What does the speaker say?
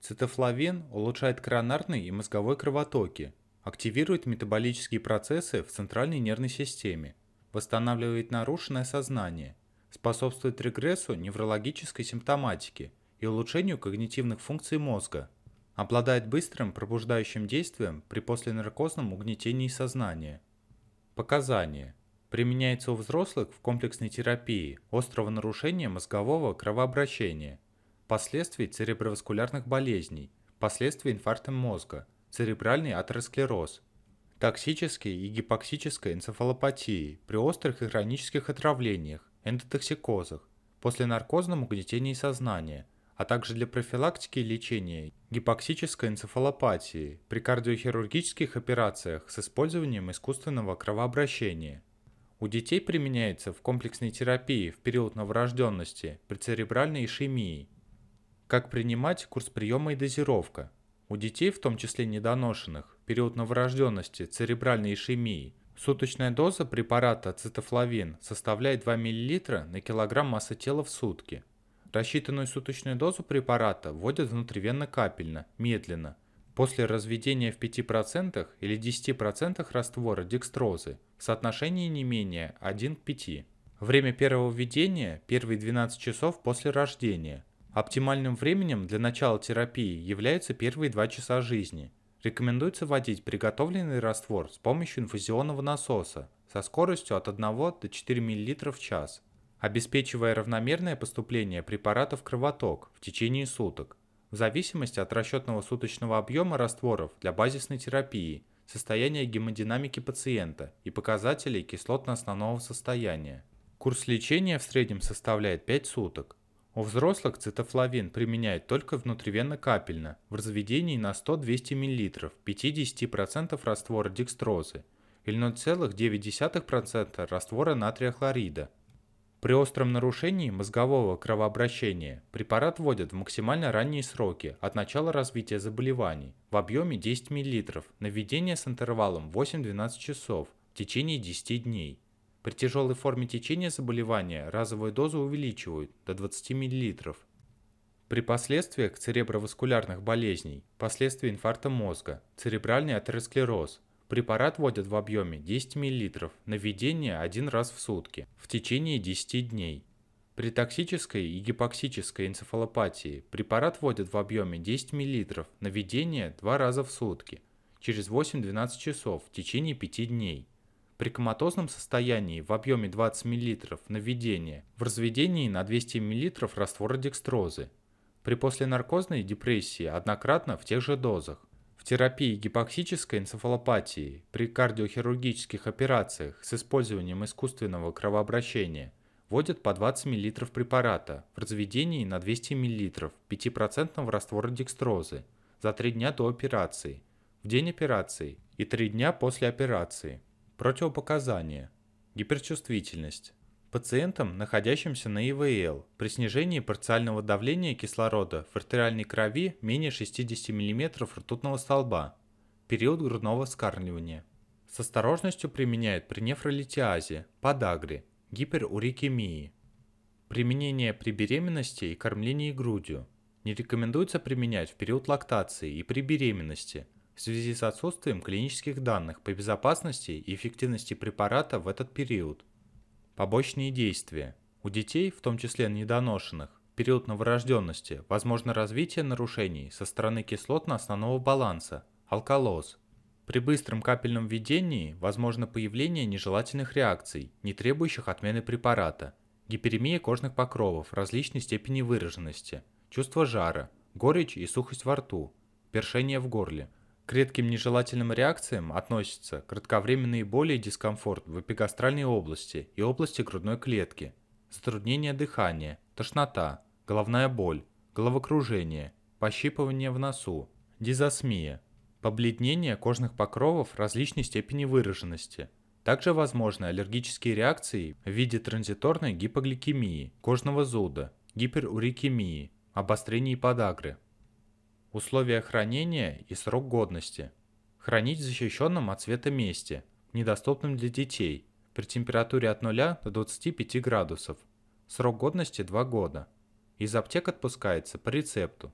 Цитофлавен улучшает коронарные и мозговой кровотоки, активирует метаболические процессы в центральной нервной системе, восстанавливает нарушенное сознание, способствует регрессу неврологической симптоматики и улучшению когнитивных функций мозга, обладает быстрым пробуждающим действием при посленаркозном угнетении сознания. Показания. Применяется у взрослых в комплексной терапии острого нарушения мозгового кровообращения – последствий цереброваскулярных болезней, последствий инфаркта мозга, церебральный атеросклероз, токсические и гипоксической энцефалопатии при острых и хронических отравлениях, эндотоксикозах, после наркозном угнетении сознания, а также для профилактики и лечения гипоксической энцефалопатии при кардиохирургических операциях с использованием искусственного кровообращения. У детей применяется в комплексной терапии в период новорожденности при церебральной ишемии – как принимать курс приема и дозировка. У детей, в том числе недоношенных, период новорожденности, церебральной ишемии, суточная доза препарата цитофлавин составляет 2 мл на килограмм массы тела в сутки. Рассчитанную суточную дозу препарата вводят внутривенно-капельно, медленно, после разведения в 5% или 10% раствора декстрозы в соотношении не менее 1 к 5. Время первого введения – первые 12 часов после рождения. Оптимальным временем для начала терапии являются первые два часа жизни. Рекомендуется вводить приготовленный раствор с помощью инфузионного насоса со скоростью от 1 до 4 мл в час, обеспечивая равномерное поступление препаратов в кровоток в течение суток, в зависимости от расчетного суточного объема растворов для базисной терапии, состояния гемодинамики пациента и показателей кислотно-основного состояния. Курс лечения в среднем составляет 5 суток. У взрослых цитофлавин применяют только внутривенно-капельно, в разведении на 100-200 мл 50% раствора декстрозы или 0,9% раствора натрия хлорида. При остром нарушении мозгового кровообращения препарат вводят в максимально ранние сроки от начала развития заболеваний в объеме 10 мл на введение с интервалом 8-12 часов в течение 10 дней. При тяжелой форме течения заболевания разовую дозу увеличивают до 20 мл. При последствиях цереброваскулярных болезней, последствия инфаркта мозга, церебральный атеросклероз, препарат вводят в объеме 10 мл на введение один раз в сутки в течение 10 дней. При токсической и гипоксической энцефалопатии препарат вводят в объеме 10 мл на введение два раза в сутки через 8-12 часов в течение 5 дней. При коматозном состоянии в объеме 20 мл на введение в разведении на 200 мл раствора декстрозы. При посленаркозной депрессии однократно в тех же дозах. В терапии гипоксической энцефалопатии при кардиохирургических операциях с использованием искусственного кровообращения вводят по 20 мл препарата в разведении на 200 мл 5% раствора декстрозы за 3 дня до операции, в день операции и 3 дня после операции. Противопоказания. Гиперчувствительность. Пациентам, находящимся на ИВЛ, при снижении парциального давления кислорода в артериальной крови менее 60 мм ртутного столба, период грудного вскармливания. С осторожностью применяют при нефролитиазе, подагре, гиперурикемии. Применение при беременности и кормлении грудью. Не рекомендуется применять в период лактации и при беременности – в связи с отсутствием клинических данных по безопасности и эффективности препарата в этот период. Побочные действия. У детей, в том числе недоношенных, в период новорожденности возможно развитие нарушений со стороны кислотно-основного баланса, алкалоз. При быстром капельном введении возможно появление нежелательных реакций, не требующих отмены препарата, гиперемия кожных покровов различной степени выраженности, чувство жара, горечь и сухость во рту, першение в горле – к редким нежелательным реакциям относятся кратковременные боли и дискомфорт в эпигастральной области и области грудной клетки, затруднение дыхания, тошнота, головная боль, головокружение, пощипывание в носу, дизосмия, побледнение кожных покровов различной степени выраженности. Также возможны аллергические реакции в виде транзиторной гипогликемии, кожного зуда, гиперурикемии, обострения подагры условия хранения и срок годности. Хранить в защищенном от света месте, недоступном для детей, при температуре от 0 до 25 градусов. Срок годности 2 года. Из аптек отпускается по рецепту.